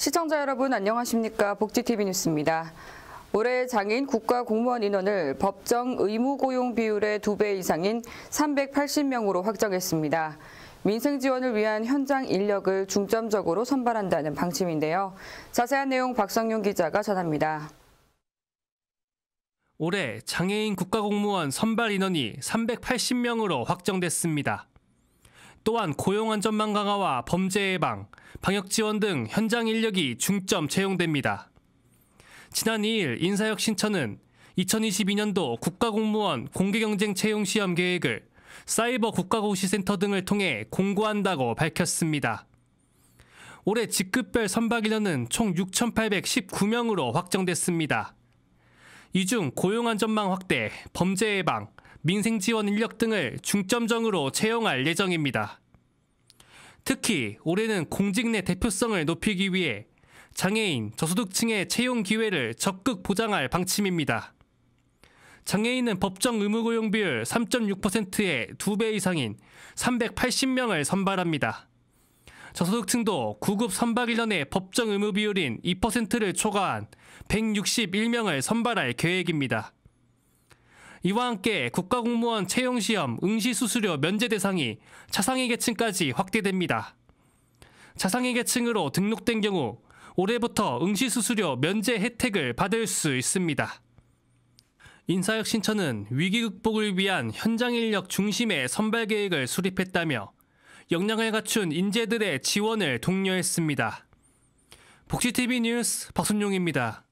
시청자 여러분 안녕하십니까 복지TV 뉴스입니다. 올해 장애인 국가 공무원 인원을 법정 의무 고용 비율의 2배 이상인 380명으로 확정했습니다. 민생 지원을 위한 현장 인력을 중점적으로 선발한다는 방침인데요. 자세한 내용 박성용 기자가 전합니다. 올해 장애인 국가공무원 선발 인원이 380명으로 확정됐습니다. 또한 고용안 전망 강화와 범죄 예방, 방역 지원 등 현장 인력이 중점 채용됩니다. 지난 2일 인사혁신처는 2022년도 국가공무원 공개경쟁 채용 시험 계획을 사이버 국가고시센터 등을 통해 공고한다고 밝혔습니다. 올해 직급별 선박 인원은 총 6,819명으로 확정됐습니다. 이 중 고용안전망 확대, 범죄 예방, 민생 지원 인력 등을 중점적으로 채용할 예정입니다. 특히 올해는 공직 내 대표성을 높이기 위해 장애인, 저소득층의 채용 기회를 적극 보장할 방침입니다. 장애인은 법정 의무 고용 비율 3.6%의 2배 이상인 380명을 선발합니다. 저소득층도 구급 선박 1년의 법정 의무 비율인 2%를 초과한 161명을 선발할 계획입니다. 이와 함께 국가공무원 채용시험 응시수수료 면제 대상이 차상위 계층까지 확대됩니다. 차상위 계층으로 등록된 경우 올해부터 응시수수료 면제 혜택을 받을 수 있습니다. 인사혁 신천은 위기 극복을 위한 현장 인력 중심의 선발 계획을 수립했다며 역량을 갖춘 인재들의 지원을 독려했습니다. 복지TV 뉴스 박순용입니다.